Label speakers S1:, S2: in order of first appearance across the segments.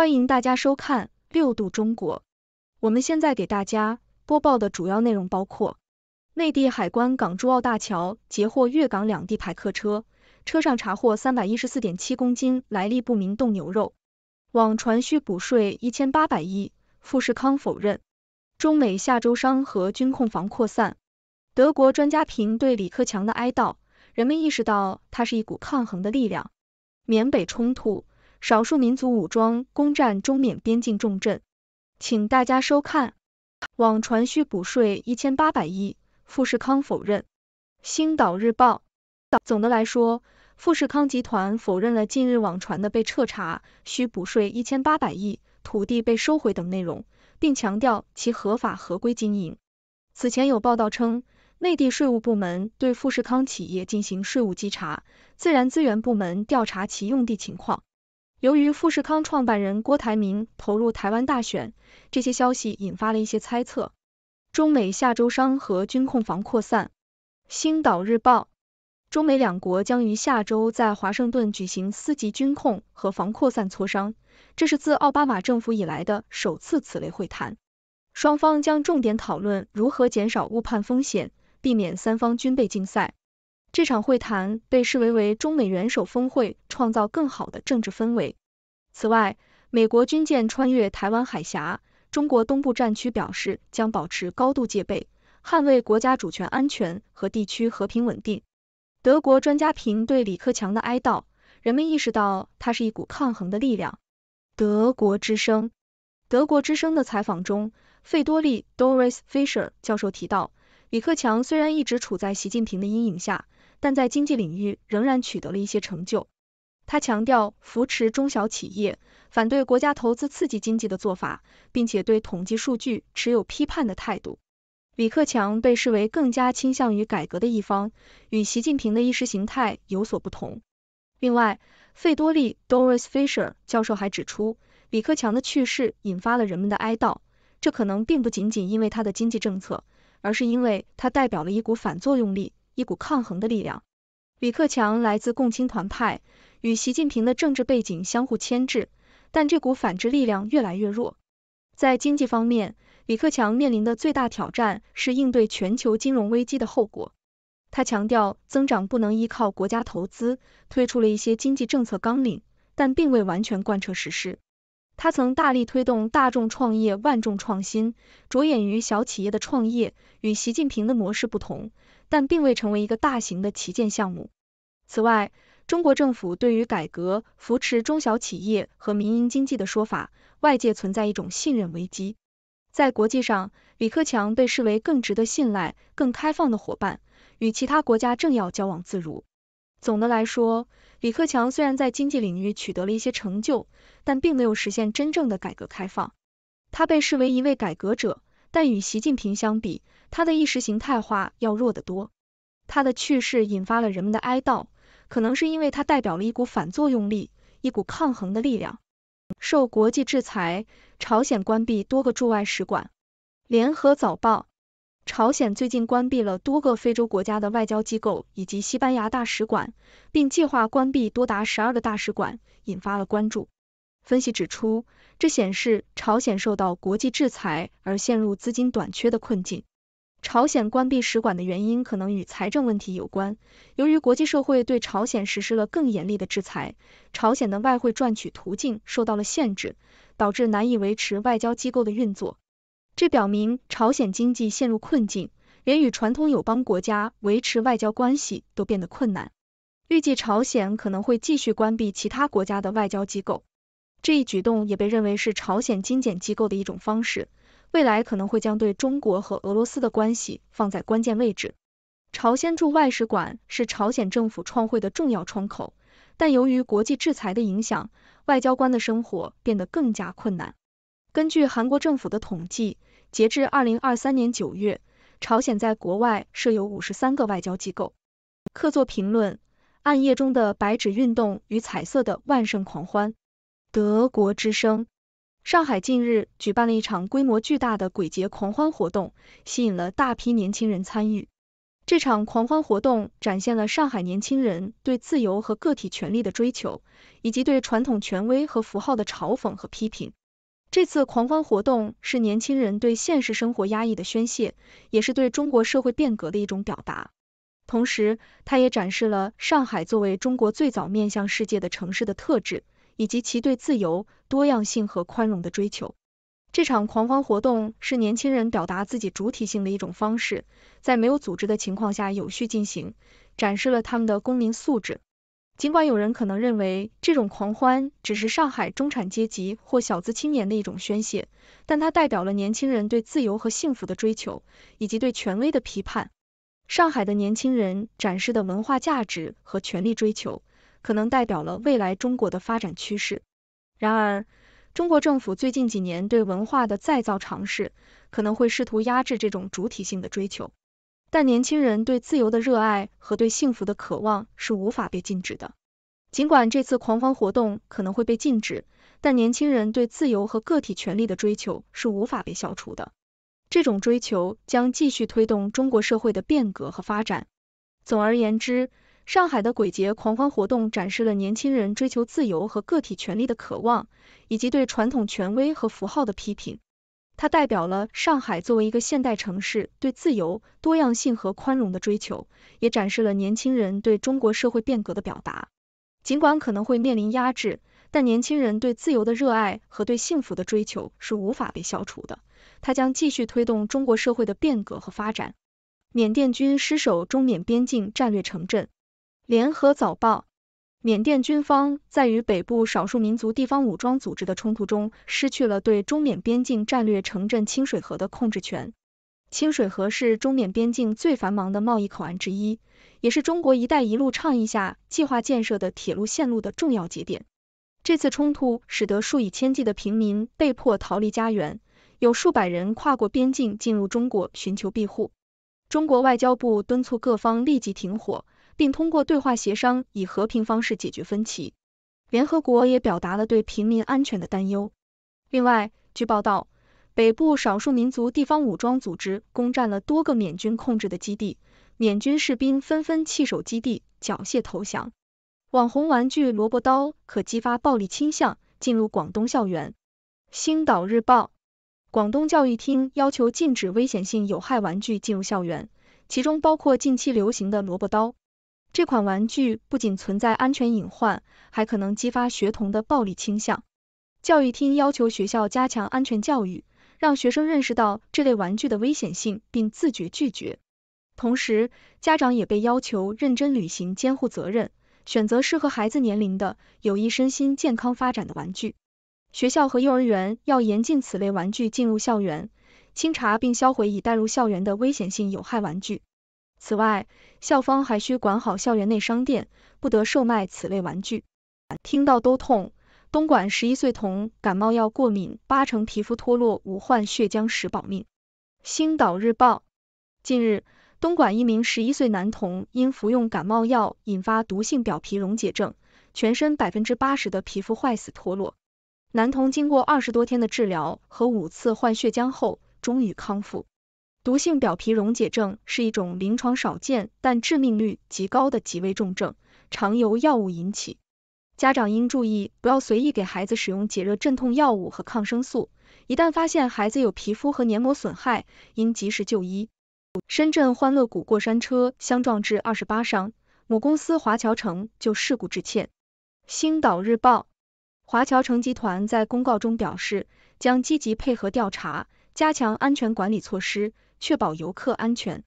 S1: 欢迎大家收看《六度中国》。我们现在给大家播报的主要内容包括：内地海关港珠澳大桥截获粤港两地牌客车，车上查获三百一十四点七公斤来历不明冻牛肉，网传需补税一千八百亿，富士康否认。中美下周商和军控防扩散。德国专家评对李克强的哀悼，人们意识到他是一股抗衡的力量。缅北冲突。少数民族武装攻占中缅边境重镇，请大家收看。网传需补税一千八百亿，富士康否认。星岛日报。总的来说，富士康集团否认了近日网传的被彻查、需补税一千八百亿、土地被收回等内容，并强调其合法合规经营。此前有报道称，内地税务部门对富士康企业进行税务稽查，自然资源部门调查其用地情况。由于富士康创办人郭台铭投入台湾大选，这些消息引发了一些猜测。中美下周商和军控防扩散。星岛日报，中美两国将于下周在华盛顿举行四级军控和防扩散磋商，这是自奥巴马政府以来的首次此类会谈。双方将重点讨论如何减少误判风险，避免三方军备竞赛。这场会谈被视为为中美元首峰会创造更好的政治氛围。此外，美国军舰穿越台湾海峡，中国东部战区表示将保持高度戒备，捍卫国家主权安全和地区和平稳定。德国专家评对李克强的哀悼，人们意识到他是一股抗衡的力量。德国之声，德国之声的采访中，费多利 Doris Fisher 教授提到，李克强虽然一直处在习近平的阴影下，但在经济领域仍然取得了一些成就。他强调扶持中小企业，反对国家投资刺激经济的做法，并且对统计数据持有批判的态度。李克强被视为更加倾向于改革的一方，与习近平的意识形态有所不同。另外，费多利 Doris Fisher 教授还指出，李克强的去世引发了人们的哀悼，这可能并不仅仅因为他的经济政策，而是因为他代表了一股反作用力，一股抗衡的力量。李克强来自共青团派，与习近平的政治背景相互牵制，但这股反制力量越来越弱。在经济方面，李克强面临的最大挑战是应对全球金融危机的后果。他强调，增长不能依靠国家投资，推出了一些经济政策纲领，但并未完全贯彻实施。他曾大力推动大众创业、万众创新，着眼于小企业的创业，与习近平的模式不同，但并未成为一个大型的旗舰项目。此外，中国政府对于改革、扶持中小企业和民营经济的说法，外界存在一种信任危机。在国际上，李克强被视为更值得信赖、更开放的伙伴，与其他国家政要交往自如。总的来说，李克强虽然在经济领域取得了一些成就，但并没有实现真正的改革开放。他被视为一位改革者，但与习近平相比，他的意识形态化要弱得多。他的去世引发了人们的哀悼，可能是因为他代表了一股反作用力，一股抗衡的力量。受国际制裁，朝鲜关闭多个驻外使馆。联合早报。朝鲜最近关闭了多个非洲国家的外交机构以及西班牙大使馆，并计划关闭多达十二个大使馆，引发了关注。分析指出，这显示朝鲜受到国际制裁而陷入资金短缺的困境。朝鲜关闭使馆的原因可能与财政问题有关。由于国际社会对朝鲜实施了更严厉的制裁，朝鲜的外汇赚取途径受到了限制，导致难以维持外交机构的运作。这表明朝鲜经济陷入困境，连与传统友邦国家维持外交关系都变得困难。预计朝鲜可能会继续关闭其他国家的外交机构，这一举动也被认为是朝鲜精简机构的一种方式。未来可能会将对中国和俄罗斯的关系放在关键位置。朝鲜驻外使馆是朝鲜政府创汇的重要窗口，但由于国际制裁的影响，外交官的生活变得更加困难。根据韩国政府的统计，截至二零二三年九月，朝鲜在国外设有五十三个外交机构。客座评论：暗夜中的白纸运动与彩色的万圣狂欢。德国之声：上海近日举办了一场规模巨大的鬼节狂欢活动，吸引了大批年轻人参与。这场狂欢活动展现了上海年轻人对自由和个体权利的追求，以及对传统权威和符号的嘲讽和批评。这次狂欢活动是年轻人对现实生活压抑的宣泄，也是对中国社会变革的一种表达。同时，它也展示了上海作为中国最早面向世界的城市的特质，以及其对自由、多样性和宽容的追求。这场狂欢活动是年轻人表达自己主体性的一种方式，在没有组织的情况下有序进行，展示了他们的公民素质。尽管有人可能认为这种狂欢只是上海中产阶级或小资青年的一种宣泄，但它代表了年轻人对自由和幸福的追求，以及对权威的批判。上海的年轻人展示的文化价值和权力追求，可能代表了未来中国的发展趋势。然而，中国政府最近几年对文化的再造尝试，可能会试图压制这种主体性的追求。但年轻人对自由的热爱和对幸福的渴望是无法被禁止的。尽管这次狂欢活动可能会被禁止，但年轻人对自由和个体权利的追求是无法被消除的。这种追求将继续推动中国社会的变革和发展。总而言之，上海的鬼节狂欢活动展示了年轻人追求自由和个体权利的渴望，以及对传统权威和符号的批评。它代表了上海作为一个现代城市对自由、多样性和宽容的追求，也展示了年轻人对中国社会变革的表达。尽管可能会面临压制，但年轻人对自由的热爱和对幸福的追求是无法被消除的，它将继续推动中国社会的变革和发展。缅甸军失守中缅边境战略城镇，联合早报。缅甸军方在与北部少数民族地方武装组织的冲突中，失去了对中缅边境战略城镇清水河的控制权。清水河是中缅边境最繁忙的贸易口岸之一，也是中国“一带一路”倡议下计划建设的铁路线路的重要节点。这次冲突使得数以千计的平民被迫逃离家园，有数百人跨过边境进入中国寻求庇护。中国外交部敦促各方立即停火。并通过对话协商，以和平方式解决分歧。联合国也表达了对平民安全的担忧。另外，据报道，北部少数民族地方武装组织攻占了多个缅军控制的基地，缅军士兵纷纷弃守基地，缴械投降。网红玩具萝卜刀可激发暴力倾向，进入广东校园。星岛日报，广东教育厅要求禁止危险性有害玩具进入校园，其中包括近期流行的萝卜刀。这款玩具不仅存在安全隐患，还可能激发学童的暴力倾向。教育厅要求学校加强安全教育，让学生认识到这类玩具的危险性，并自觉拒绝。同时，家长也被要求认真履行监护责任，选择适合孩子年龄的有益身心健康发展的玩具。学校和幼儿园要严禁此类玩具进入校园，清查并销毁已带入校园的危险性有害玩具。此外，校方还需管好校园内商店，不得售卖此类玩具。听到都痛！东莞十一岁童感冒药过敏，八成皮肤脱落，五换血浆时保命。星岛日报，近日，东莞一名十一岁男童因服用感冒药引发毒性表皮溶解症，全身百分之八十的皮肤坏死脱落。男童经过二十多天的治疗和五次换血浆后，终于康复。毒性表皮溶解症是一种临床少见但致命率极高的极危重症，常由药物引起。家长应注意不要随意给孩子使用解热镇痛药物和抗生素。一旦发现孩子有皮肤和黏膜损害，应及时就医。深圳欢乐谷过山车相撞致二十八伤，母公司华侨城就事故致歉。星岛日报，华侨城集团在公告中表示，将积极配合调查，加强安全管理措施。确保游客安全。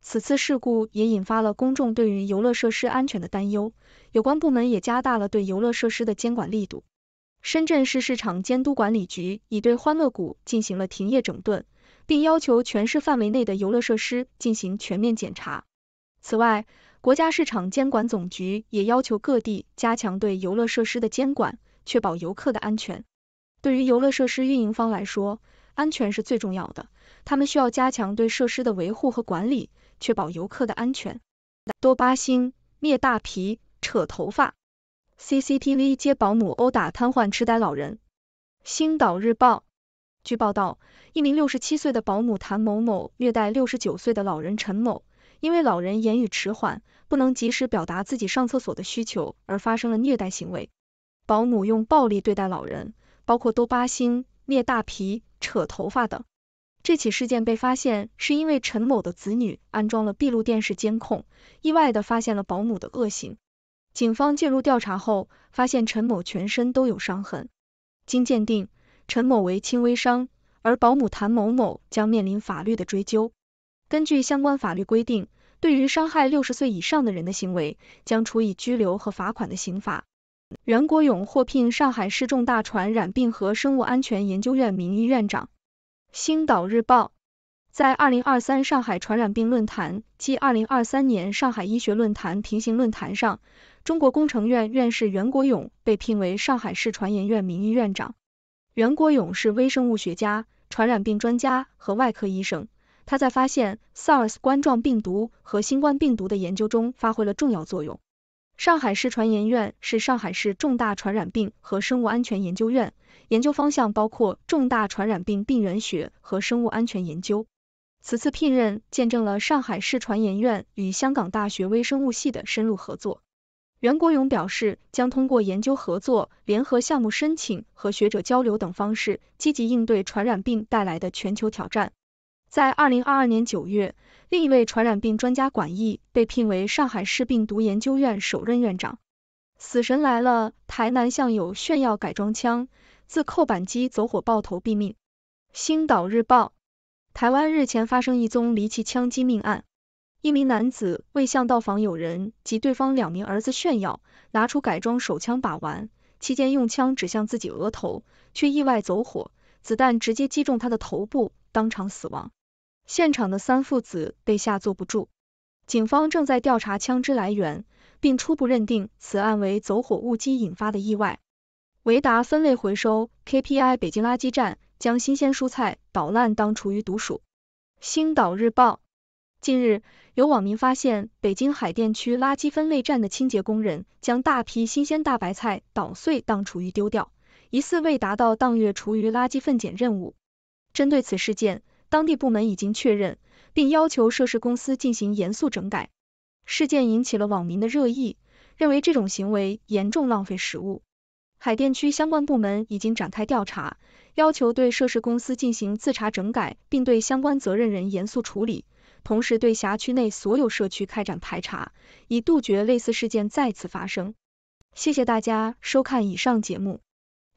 S1: 此次事故也引发了公众对于游乐设施安全的担忧，有关部门也加大了对游乐设施的监管力度。深圳市市场监督管理局已对欢乐谷进行了停业整顿，并要求全市范围内的游乐设施进行全面检查。此外，国家市场监管总局也要求各地加强对游乐设施的监管，确保游客的安全。对于游乐设施运营方来说，安全是最重要的，他们需要加强对设施的维护和管理，确保游客的安全。多巴星灭大皮扯头发，CCTV 接保姆殴打瘫痪痴呆老人。星岛日报据报道，一名六十七岁的保姆谭某某虐待六十九岁的老人陈某，因为老人言语迟缓，不能及时表达自己上厕所的需求而发生了虐待行为。保姆用暴力对待老人，包括多巴星。灭大皮、扯头发等，这起事件被发现是因为陈某的子女安装了闭路电视监控，意外的发现了保姆的恶行。警方介入调查后，发现陈某全身都有伤痕，经鉴定，陈某为轻微伤，而保姆谭某某将面临法律的追究。根据相关法律规定，对于伤害六十岁以上的人的行为，将处以拘留和罚款的刑罚。袁国勇获聘上海市重大传染病和生物安全研究院名誉院长。星岛日报，在二零二三上海传染病论坛暨二零二三年上海医学论坛平行论坛上，中国工程院院士袁国勇被聘为上海市传研院名誉院长。袁国勇是微生物学家、传染病专家和外科医生，他在发现 SARS 冠状病毒和新冠病毒的研究中发挥了重要作用。上海市传研院是上海市重大传染病和生物安全研究院，研究方向包括重大传染病病原学和生物安全研究。此次聘任见证了上海市传研院与香港大学微生物系的深入合作。袁国勇表示，将通过研究合作、联合项目申请和学者交流等方式，积极应对传染病带来的全球挑战。在二零二二年九月，另一位传染病专家管义被聘为上海市病毒研究院首任院长。死神来了，台南向友炫耀改装枪，自扣板机走火爆头毙命。星岛日报，台湾日前发生一宗离奇枪击命案，一名男子为向到访友人及对方两名儿子炫耀，拿出改装手枪把玩，期间用枪指向自己额头，却意外走火，子弹直接击中他的头部，当场死亡。现场的三父子被吓坐不住，警方正在调查枪支来源，并初步认定此案为走火误击引发的意外。维达分类回收 KPI 北京垃圾站将新鲜蔬菜捣烂当厨余毒鼠。星岛日报。近日，有网民发现北京海淀区垃圾分类站的清洁工人将大批新鲜大白菜捣碎当厨余丢掉，疑似未达到当月厨余垃圾分拣任务。针对此事件。当地部门已经确认，并要求涉事公司进行严肃整改。事件引起了网民的热议，认为这种行为严重浪费食物。海淀区相关部门已经展开调查，要求对涉事公司进行自查整改，并对相关责任人严肃处理。同时，对辖区内所有社区开展排查，以杜绝类似事件再次发生。谢谢大家收看以上节目。